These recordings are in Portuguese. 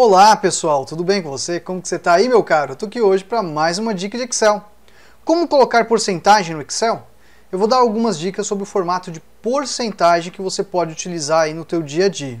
Olá pessoal, tudo bem com você? Como que você está aí meu caro? Eu tô aqui hoje para mais uma dica de Excel. Como colocar porcentagem no Excel? Eu vou dar algumas dicas sobre o formato de porcentagem que você pode utilizar aí no teu dia a dia.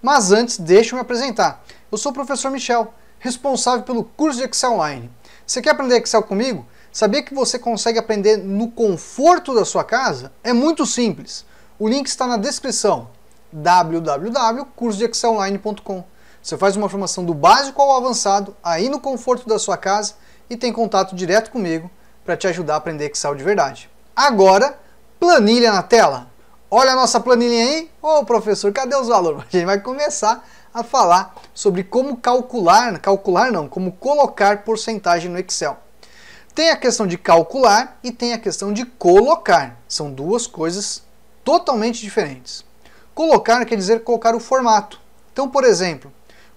Mas antes, deixa eu me apresentar. Eu sou o professor Michel, responsável pelo curso de Excel Online. Você quer aprender Excel comigo? Sabia que você consegue aprender no conforto da sua casa? É muito simples. O link está na descrição www.cursodeexcelonline.com você faz uma formação do básico ao avançado, aí no conforto da sua casa e tem contato direto comigo para te ajudar a aprender Excel de verdade. Agora, planilha na tela. Olha a nossa planilha aí. Ô oh, professor, cadê os valores? A gente vai começar a falar sobre como calcular, calcular não, como colocar porcentagem no Excel. Tem a questão de calcular e tem a questão de colocar. São duas coisas totalmente diferentes. Colocar quer dizer colocar o formato. Então, por exemplo,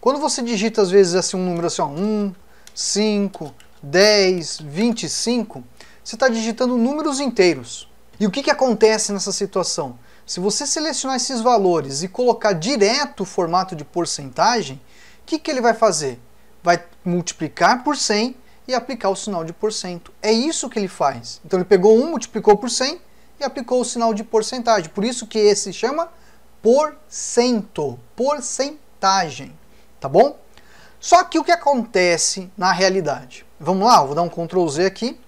quando você digita às vezes assim um número assim, ó, 1, 5, 10, 25, você está digitando números inteiros. E o que, que acontece nessa situação? Se você selecionar esses valores e colocar direto o formato de porcentagem, o que, que ele vai fazer? Vai multiplicar por 100 e aplicar o sinal de porcento. É isso que ele faz. Então ele pegou 1, multiplicou por 100 e aplicou o sinal de porcentagem. Por isso que esse chama porcento, porcentagem tá bom? Só que o que acontece na realidade? Vamos lá, vou dar um Ctrl Z aqui.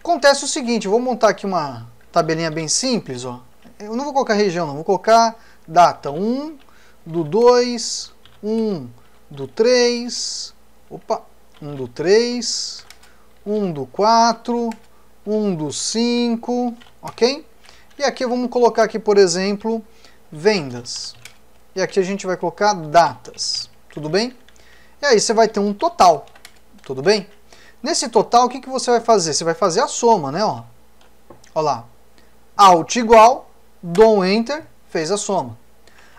Acontece o seguinte, vou montar aqui uma tabelinha bem simples, ó. Eu não vou colocar região, não, vou colocar data 1 do 2, 1 do 3, opa, 1 do 3, 1 do 4, 1 do 5, ok? E aqui vamos colocar aqui, por exemplo, vendas. E aqui a gente vai colocar datas tudo bem? E aí você vai ter um total, tudo bem? Nesse total, o que, que você vai fazer? Você vai fazer a soma, né? Ó, ó lá, alt igual, dou enter, fez a soma.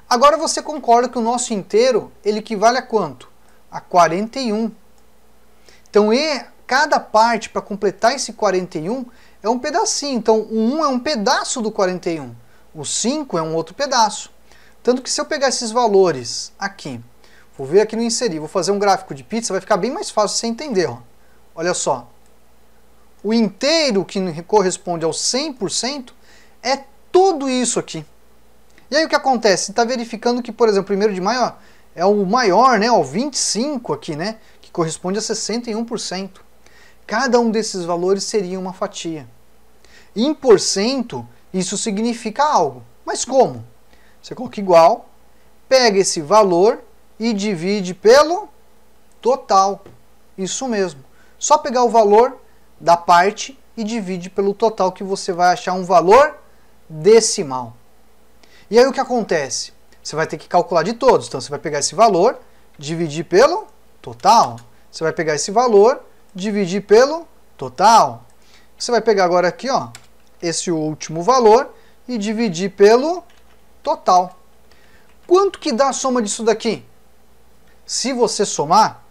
Agora você concorda que o nosso inteiro, ele equivale a quanto? A 41. Então, e cada parte para completar esse 41 é um pedacinho. Então, o 1 é um pedaço do 41. O 5 é um outro pedaço. Tanto que se eu pegar esses valores aqui Vou ver aqui no inserir, vou fazer um gráfico de pizza, vai ficar bem mais fácil você entender. Ó. Olha só. O inteiro que corresponde ao 100% é tudo isso aqui. E aí o que acontece? Você está verificando que, por exemplo, primeiro de maio ó, é o maior, né? O 25 aqui, né? Que corresponde a 61%. Cada um desses valores seria uma fatia. Em porcento, isso significa algo. Mas como? Você coloca igual, pega esse valor e divide pelo total. Isso mesmo. Só pegar o valor da parte e divide pelo total que você vai achar um valor decimal. E aí o que acontece? Você vai ter que calcular de todos. Então você vai pegar esse valor, dividir pelo total. Você vai pegar esse valor, dividir pelo total. Você vai pegar agora aqui, ó, esse último valor e dividir pelo total. Quanto que dá a soma disso daqui? Se você somar,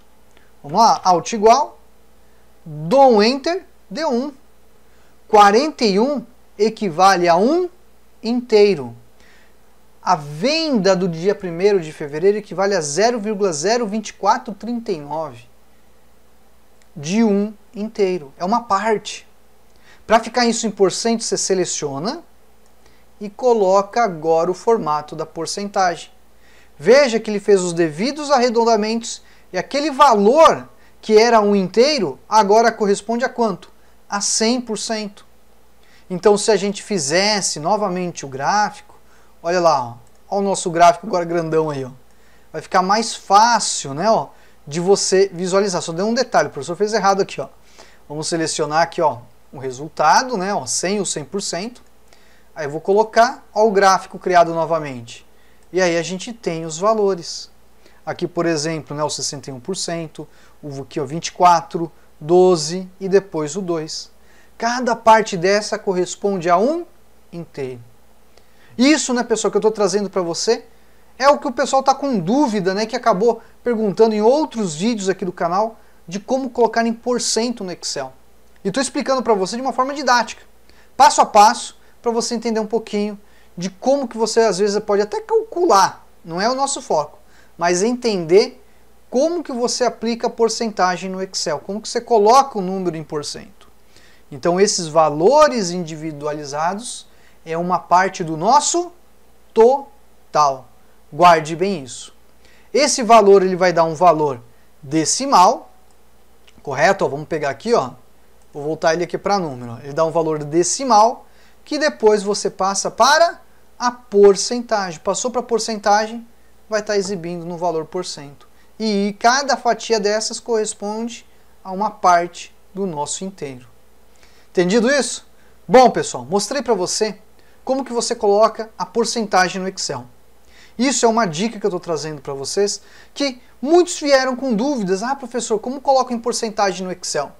vamos lá, alt igual, dou um enter, deu 1. 41 equivale a 1 inteiro. A venda do dia 1 de fevereiro equivale a 0,02439 de 1 inteiro. É uma parte. Para ficar isso em porcento, você seleciona e coloca agora o formato da porcentagem. Veja que ele fez os devidos arredondamentos e aquele valor que era um inteiro agora corresponde a quanto? A 100%. Então, se a gente fizesse novamente o gráfico, olha lá, ó, ó o nosso gráfico agora grandão aí, ó. vai ficar mais fácil né, ó, de você visualizar. Só deu um detalhe, o professor fez errado aqui. Ó. Vamos selecionar aqui ó, o resultado, né, ó, 100 ou 100%. Aí eu vou colocar ó, o gráfico criado novamente. E aí a gente tem os valores. Aqui, por exemplo, né, o 61%, o aqui, ó, 24%, 12% e depois o 2%. Cada parte dessa corresponde a um inteiro. Isso, né, pessoal, que eu estou trazendo para você é o que o pessoal está com dúvida, né, que acabou perguntando em outros vídeos aqui do canal de como colocar em porcento no Excel. E estou explicando para você de uma forma didática, passo a passo, para você entender um pouquinho de como que você às vezes pode até calcular, não é o nosso foco, mas entender como que você aplica a porcentagem no Excel, como que você coloca o número em porcento. Então esses valores individualizados é uma parte do nosso total. Guarde bem isso. Esse valor ele vai dar um valor decimal, correto? Ó, vamos pegar aqui, ó. Vou voltar ele aqui para número. Ele dá um valor decimal que depois você passa para a porcentagem. Passou para porcentagem, vai estar tá exibindo no valor por cento. E cada fatia dessas corresponde a uma parte do nosso inteiro. Entendido isso? Bom, pessoal, mostrei para você como que você coloca a porcentagem no Excel. Isso é uma dica que eu estou trazendo para vocês, que muitos vieram com dúvidas. Ah, professor, como coloco em porcentagem no Excel?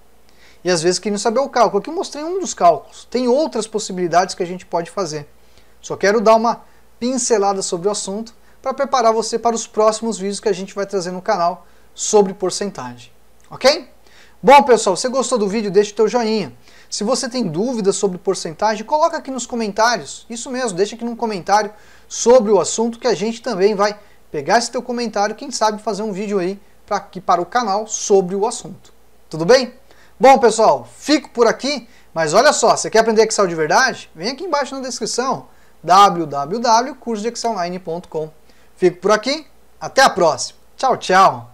E às vezes queriam saber o cálculo. Aqui eu mostrei um dos cálculos. Tem outras possibilidades que a gente pode fazer. Só quero dar uma pincelada sobre o assunto para preparar você para os próximos vídeos que a gente vai trazer no canal sobre porcentagem, ok? Bom pessoal, você gostou do vídeo? Deixa o teu joinha. Se você tem dúvidas sobre porcentagem, coloca aqui nos comentários. Isso mesmo, deixa aqui num comentário sobre o assunto que a gente também vai pegar esse teu comentário, quem sabe fazer um vídeo aí para aqui para o canal sobre o assunto. Tudo bem? Bom, pessoal, fico por aqui, mas olha só, você quer aprender Excel de verdade? Vem aqui embaixo na descrição www.cursodexonline.com. Fico por aqui, até a próxima. Tchau, tchau.